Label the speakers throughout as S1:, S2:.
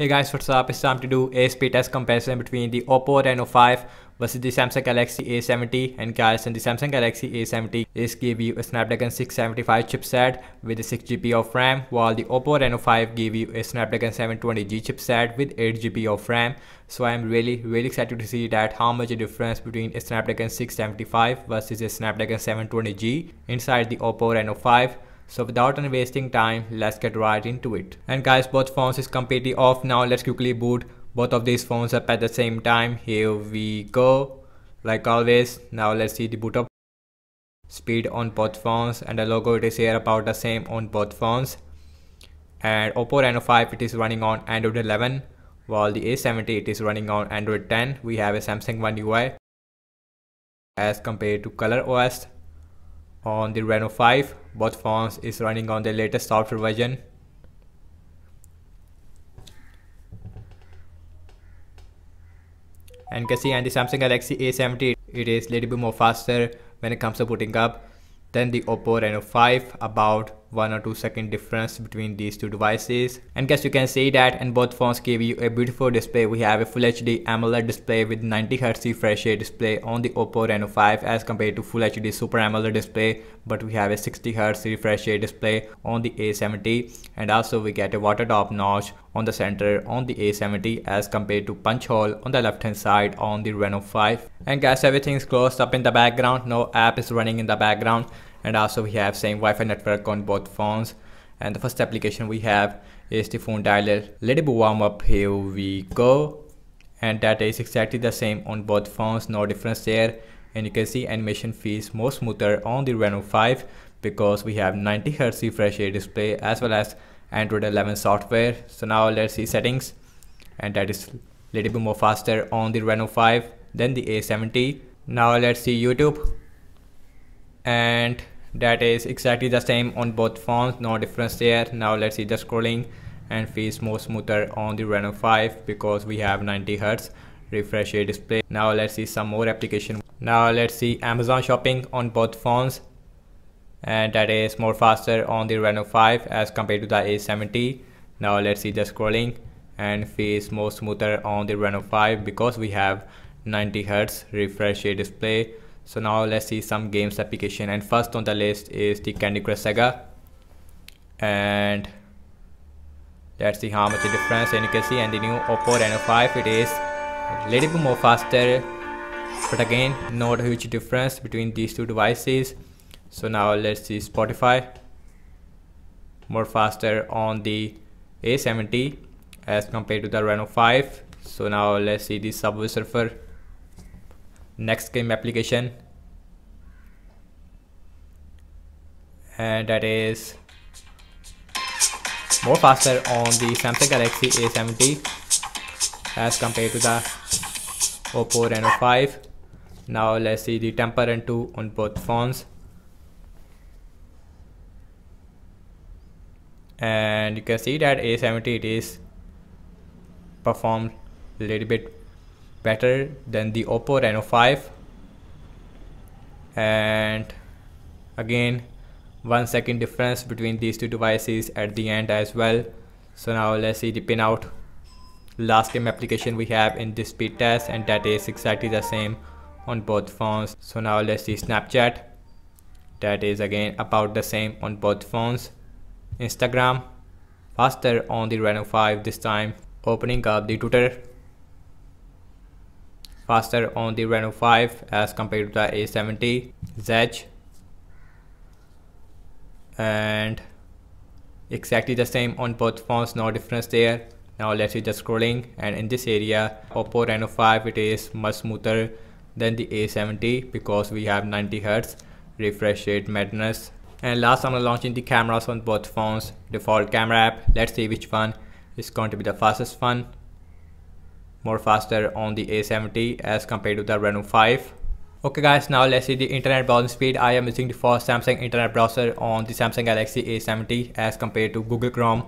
S1: Hey guys, what's up? It's time to do ASP test comparison between the Oppo Reno 5 versus the Samsung Galaxy A70 and comparison the Samsung Galaxy A70 is gave you a Snapdragon 675 chipset with 6GB of RAM while the Oppo Reno 5 give you a Snapdragon 720G chipset with 8GB of RAM. So I'm really really excited to see that how much a difference between a Snapdragon 675 versus a Snapdragon 720G inside the Oppo Reno 5 so without any wasting time, let's get right into it. And guys, both phones is completely off now. Let's quickly boot both of these phones up at the same time. Here we go. Like always, now let's see the boot up speed on both phones and the logo it is here about the same on both phones. And Oppo Reno 5 it is running on Android 11 while the A70 it is running on Android 10. We have a Samsung One UI as compared to color OS on the Reno 5 both phones is running on the latest software version and you can see on the Samsung Galaxy A70 it is a little bit more faster when it comes to booting up than the Oppo Reno 5 about one or two second difference between these two devices. And guess you can see that and both phones give you a beautiful display. We have a Full HD AMOLED display with 90Hz refresh rate display on the Oppo Reno 5 as compared to Full HD Super AMOLED display but we have a 60Hz refresh rate display on the A70 and also we get a water top notch on the center on the A70 as compared to punch hole on the left hand side on the Reno 5 and guys everything is closed up in the background no app is running in the background and also we have same Wi-Fi network on both phones and the first application we have is the phone dialer let it warm up here we go and that is exactly the same on both phones no difference there and you can see animation feels more smoother on the Reno 5 because we have 90 Hz refresh rate display as well as Android 11 software so now let's see settings and that is little bit more faster on the Reno 5 than the A70 now let's see YouTube and that is exactly the same on both phones no difference there now let's see the scrolling and feels more smoother on the Reno 5 because we have 90 Hz refresh rate display now let's see some more application now let's see Amazon shopping on both phones and that is more faster on the Reno 5 as compared to the A70 now let's see the scrolling and feels more smoother on the Reno 5 because we have 90 Hz refresh rate display so now let's see some games application and first on the list is the Candy Crush Saga and let's see how much the difference and you can see and the new Oppo Reno 5 it is a little bit more faster but again not a huge difference between these two devices so now let's see Spotify more faster on the A70 as compared to the Reno 5 so now let's see the Subway Surfer next game application and that is more faster on the Samsung Galaxy A70 as compared to the Oppo Reno 5 now let's see the temper and 2 on both phones and you can see that A70 it is performed a little bit better than the Oppo Reno 5 and again one second difference between these two devices at the end as well so now let's see the pinout last game application we have in this speed test and that is exactly the same on both phones so now let's see snapchat that is again about the same on both phones instagram faster on the reno 5 this time opening up the twitter faster on the Reno 5 as compared to the A70 Zedge and exactly the same on both phones no difference there now let's see the scrolling and in this area Oppo Reno 5 it is much smoother than the A70 because we have 90 Hz refresh rate madness and last I'm launching the cameras on both phones default camera app let's see which one is going to be the fastest one more faster on the A70 as compared to the Reno 5. Okay guys, now let's see the internet browsing speed. I am using the first Samsung internet browser on the Samsung Galaxy A70 as compared to Google Chrome.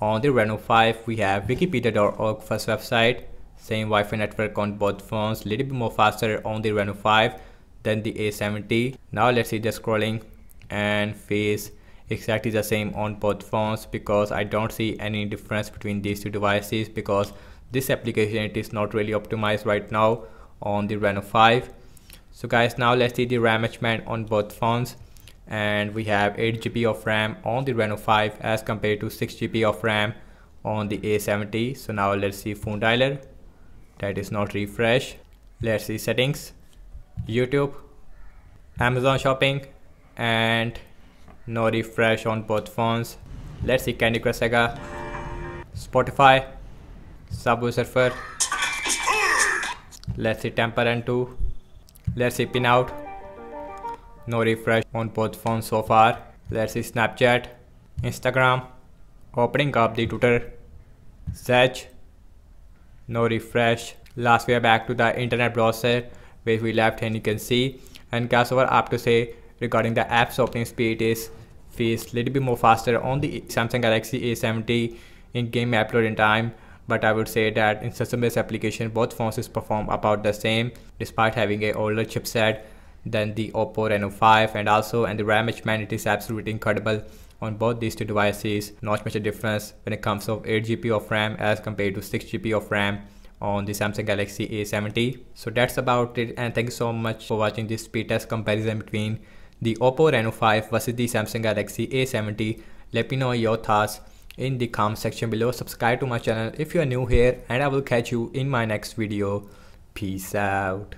S1: On the Reno 5, we have wikipedia.org first website, same Wi-Fi network on both phones, little bit more faster on the Reno 5 than the A70. Now let's see the scrolling and face exactly the same on both phones because I don't see any difference between these two devices because this application it is not really optimized right now on the Reno 5 so guys now let's see the RAM management on both phones and we have 8GB of RAM on the Reno 5 as compared to 6GB of RAM on the A70 so now let's see phone dialer that is not refresh let's see settings YouTube Amazon shopping and no refresh on both phones let's see Candy Crush Saga Spotify Subway Surfer. Let's see Temper and 2. Let's see Pin Out. No refresh on both phones so far. Let's see Snapchat, Instagram. Opening up the Twitter. Search. No refresh. Last we are back to the internet browser where we left and you can see. And guess what I have to say regarding the app's opening speed is feels little bit more faster on the Samsung Galaxy A70 in game uploading time but I would say that in system-based application, both phones perform about the same despite having a older chipset than the Oppo Reno 5 and also and the RAM management it is absolutely incredible on both these two devices not much a difference when it comes of 8GB of RAM as compared to 6GB of RAM on the Samsung Galaxy A70 so that's about it and thank you so much for watching this speed test comparison between the Oppo Reno 5 versus the Samsung Galaxy A70 let me know your thoughts in the comment section below. Subscribe to my channel if you are new here and I will catch you in my next video. Peace out.